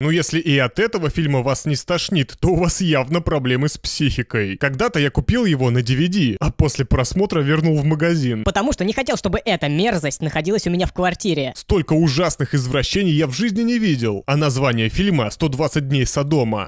Ну если и от этого фильма вас не стошнит, то у вас явно проблемы с психикой. Когда-то я купил его на DVD, а после просмотра вернул в магазин. Потому что не хотел, чтобы эта мерзость находилась у меня в квартире. Столько ужасных извращений я в жизни не видел. А название фильма «120 дней Содома»